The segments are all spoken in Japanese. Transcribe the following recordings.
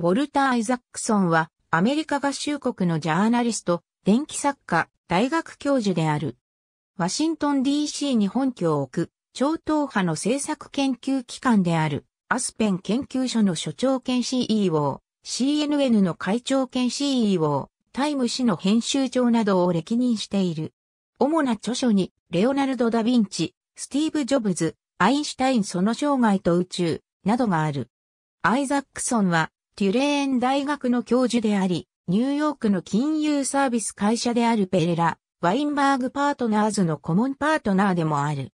ウォルター・アイザックソンは、アメリカ合衆国のジャーナリスト、電気作家、大学教授である。ワシントン DC に本拠を置く、超党派の政策研究機関である、アスペン研究所の所長兼 CEO、CNN の会長兼 CEO、タイム誌の編集長などを歴任している。主な著書に、レオナルド・ダ・ヴィンチ、スティーブ・ジョブズ、アインシュタインその生涯と宇宙、などがある。アイザックソンは、テュレーン大学の教授であり、ニューヨークの金融サービス会社であるペレラ、ワインバーグパートナーズの顧問パートナーでもある。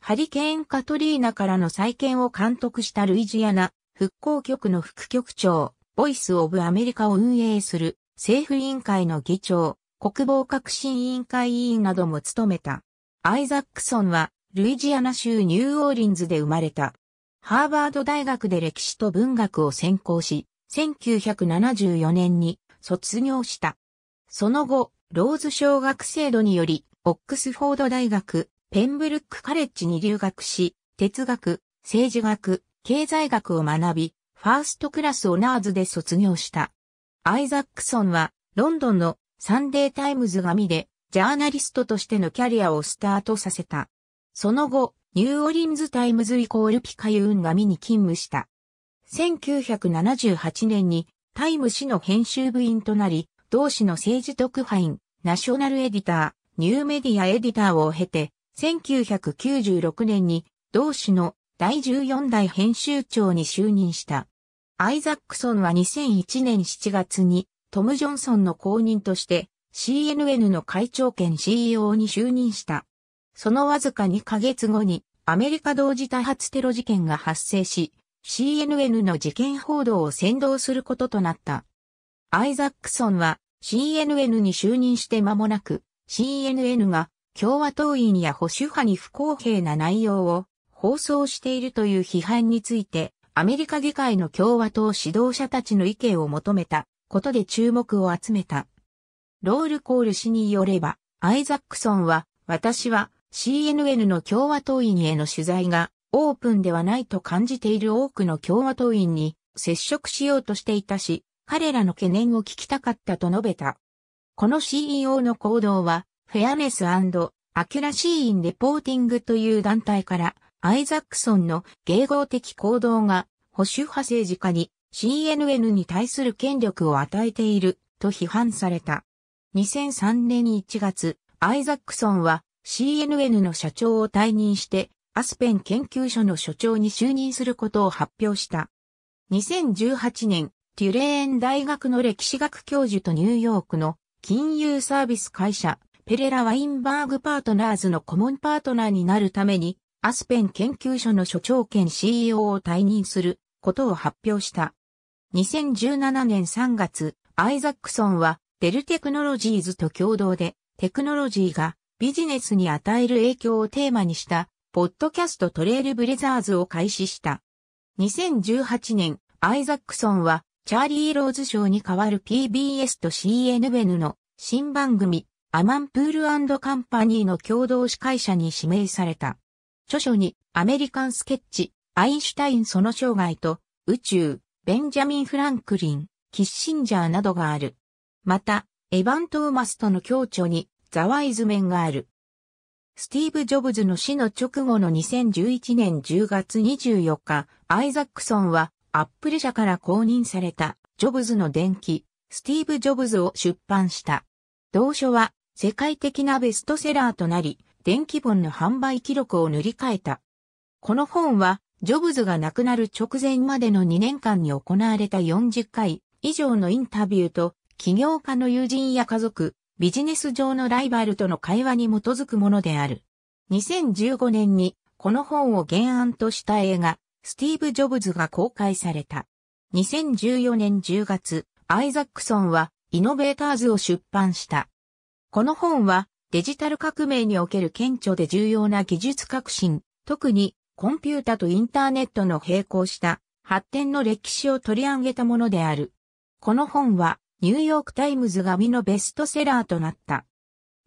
ハリケーンカトリーナからの再建を監督したルイジアナ復興局の副局長、ボイス・オブ・アメリカを運営する政府委員会の議長、国防革新委員会委員なども務めた。アイザックソンはルイジアナ州ニューオーリンズで生まれた。ハーバード大学で歴史と文学を専攻し、1974年に卒業した。その後、ローズ小学制度により、オックスフォード大学、ペンブルックカレッジに留学し、哲学、政治学、経済学を学び、ファーストクラスオナーズで卒業した。アイザックソンは、ロンドンのサンデータイムズ紙で、ジャーナリストとしてのキャリアをスタートさせた。その後、ニューオリンズタイムズイコールピカユーン紙に勤務した。1978年にタイム誌の編集部員となり、同誌の政治特派員、ナショナルエディター、ニューメディアエディターを経て、1996年に同誌の第14代編集長に就任した。アイザックソンは2001年7月にトム・ジョンソンの後任として CNN の会長兼 CEO に就任した。そのわずか2ヶ月後にアメリカ同時多発テロ事件が発生し、CNN の事件報道を先導することとなった。アイザックソンは CNN に就任して間もなく、CNN が共和党員や保守派に不公平な内容を放送しているという批判について、アメリカ議会の共和党指導者たちの意見を求めたことで注目を集めた。ロールコール氏によれば、アイザックソンは、私は CNN の共和党員への取材がオープンではないと感じている多くの共和党員に接触しようとしていたし、彼らの懸念を聞きたかったと述べた。この CEO の行動は、フェアネスアキュラシーインレポーティングという団体から、アイザックソンの迎合的行動が保守派政治家に CNN に対する権力を与えていると批判された。2003年1月、アイザックソンは CNN の社長を退任してアスペン研究所の所長に就任することを発表した。2018年、テュレーン大学の歴史学教授とニューヨークの金融サービス会社、ペレラ・ワインバーグパートナーズの顧問パートナーになるために、アスペン研究所の所長兼 CEO を退任することを発表した。2017年3月、アイザックソンはデルテクノロジーズと共同でテクノロジーがビジネスに与える影響をテーマにしたポッドキャストトレイルブレザーズを開始した。2018年、アイザックソンは、チャーリー・ローズ賞に代わる PBS と CNN の新番組、アマンプールカンパニーの共同司会者に指名された。著書に、アメリカンスケッチ、アインシュタインその生涯と、宇宙、ベンジャミン・フランクリン、キッシンジャーなどがある。また、エヴァン・トーマスとの共著に、ザ・ワイズ・メンがある。スティーブ・ジョブズの死の直後の2011年10月24日、アイザックソンはアップル社から公認されたジョブズの伝記、スティーブ・ジョブズを出版した。同書は世界的なベストセラーとなり、電気本の販売記録を塗り替えた。この本は、ジョブズが亡くなる直前までの2年間に行われた40回以上のインタビューと、起業家の友人や家族、ビジネス上のライバルとの会話に基づくものである。2015年にこの本を原案とした映画、スティーブ・ジョブズが公開された。2014年10月、アイザックソンはイノベーターズを出版した。この本はデジタル革命における顕著で重要な技術革新、特にコンピュータとインターネットの並行した発展の歴史を取り上げたものである。この本はニューヨークタイムズ紙のベストセラーとなった。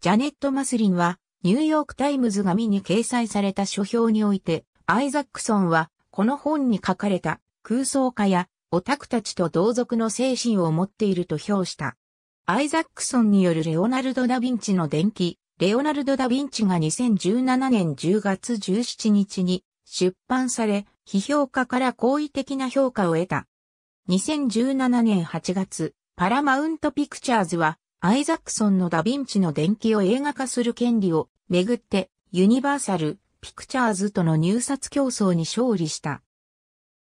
ジャネット・マスリンは、ニューヨークタイムズ紙に掲載された書評において、アイザックソンは、この本に書かれた空想家やオタクたちと同族の精神を持っていると評した。アイザックソンによるレオナルド・ダ・ヴィンチの伝記、レオナルド・ダ・ヴィンチが2017年10月17日に出版され、批評家から好意的な評価を得た。2017年8月、パラマウントピクチャーズは、アイザックソンのダヴィンチの伝記を映画化する権利をめぐって、ユニバーサル・ピクチャーズとの入札競争に勝利した。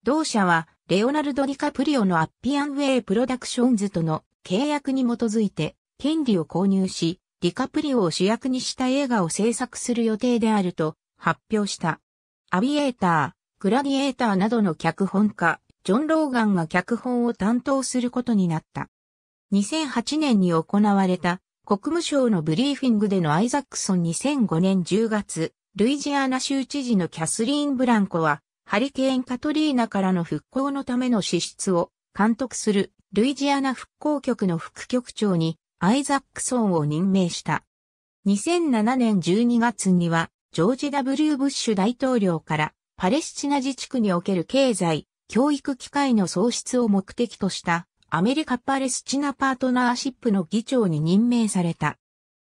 同社は、レオナルド・ディカプリオのアッピアンウェイ・プロダクションズとの契約に基づいて、権利を購入し、ディカプリオを主役にした映画を制作する予定であると発表した。アビエーター、グラディエーターなどの脚本家、ジョン・ローガンが脚本を担当することになった。2008年に行われた国務省のブリーフィングでのアイザックソン2005年10月、ルイジアナ州知事のキャスリーン・ブランコは、ハリケーン・カトリーナからの復興のための支出を監督するルイジアナ復興局の副局長にアイザックソンを任命した。2007年12月には、ジョージ・ W・ ブッシュ大統領からパレスチナ自治区における経済、教育機会の創出を目的としたアメリカパレスチナパートナーシップの議長に任命された。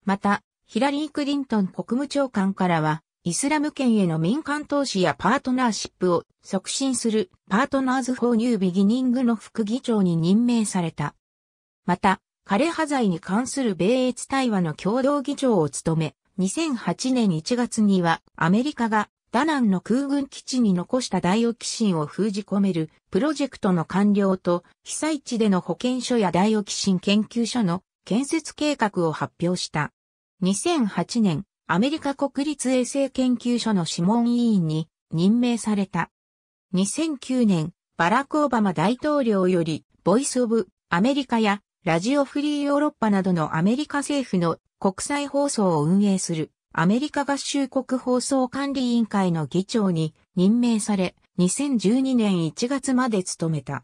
また、ヒラリー・クリントン国務長官からは、イスラム圏への民間投資やパートナーシップを促進するパートナーズ・フォー・ニュー・ビギニングの副議長に任命された。また、枯葉罪に関する米越対話の共同議長を務め、2008年1月にはアメリカがダナンの空軍基地に残したダイオキシンを封じ込めるプロジェクトの完了と被災地での保健所やダイオキシン研究所の建設計画を発表した。2008年、アメリカ国立衛生研究所の諮問委員に任命された。2009年、バラク・オバマ大統領より、ボイス・オブ・アメリカやラジオ・フリー・ヨーロッパなどのアメリカ政府の国際放送を運営するアメリカ合衆国放送管理委員会の議長に任命され、2012年1月まで務めた。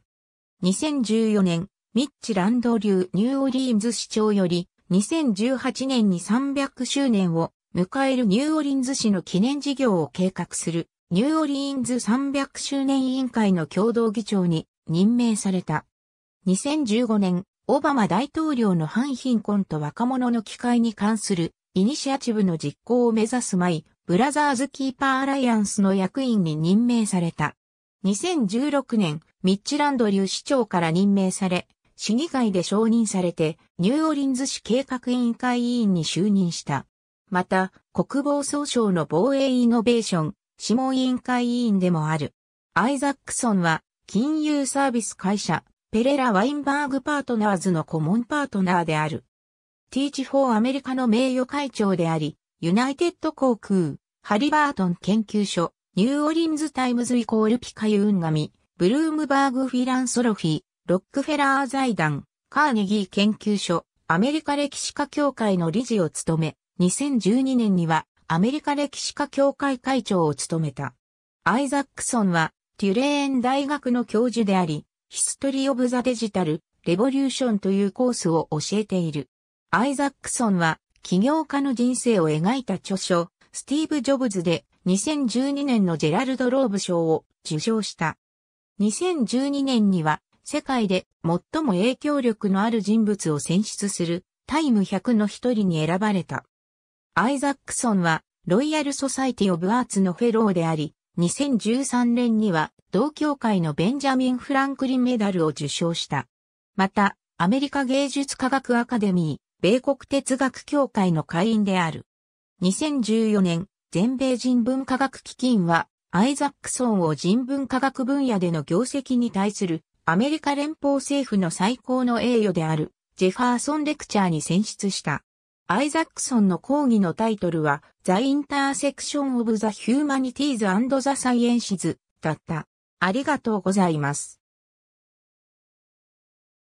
2014年、ミッチランド流ニューオリンズ市長より、2018年に300周年を迎えるニューオリンズ市の記念事業を計画する、ニューオリンズ300周年委員会の共同議長に任命された。2015年、オバマ大統領の反貧困と若者の機会に関するイニシアチブの実行を目指すマイ、ブラザーズキーパーアライアンスの役員に任命された。2016年、ミッチランド流市長から任命され、市議会で承認されて、ニューオリンズ市計画委員会委員に就任した。また、国防総省の防衛イノベーション、諮問委員会委員でもある。アイザックソンは、金融サービス会社、ペレラ・ワインバーグパートナーズの顧問パートナーである。ティーチフォーアメリカの名誉会長であり、ユナイテッド航空、ハリバートン研究所、ニューオリンズタイムズイコールピカユンガミ、ブルームバーグフィランソロフィー、ロックフェラー財団、カーネギー研究所、アメリカ歴史家協会の理事を務め、2012年にはアメリカ歴史家協会会長を務めた。アイザックソンは、テュレーン大学の教授であり、ヒストリー・オブ・ザ・デジタル・レボリューションというコースを教えている。アイザックソンは、起業家の人生を描いた著書、スティーブ・ジョブズで2012年のジェラルド・ローブ賞を受賞した。2012年には、世界で最も影響力のある人物を選出するタイム100の一人に選ばれた。アイザックソンは、ロイヤル・ソサイティ・オブ・アーツのフェローであり、2013年には同協会のベンジャミン・フランクリンメダルを受賞した。また、アメリカ芸術科学アカデミー、米国哲学協会の会員である。2014年、全米人文科学基金は、アイザックソンを人文科学分野での業績に対するアメリカ連邦政府の最高の栄誉であるジェファーソンレクチャーに選出した。アイザックソンの講義のタイトルは The Intersection of the Humanities and the Sciences だった。ありがとうございます。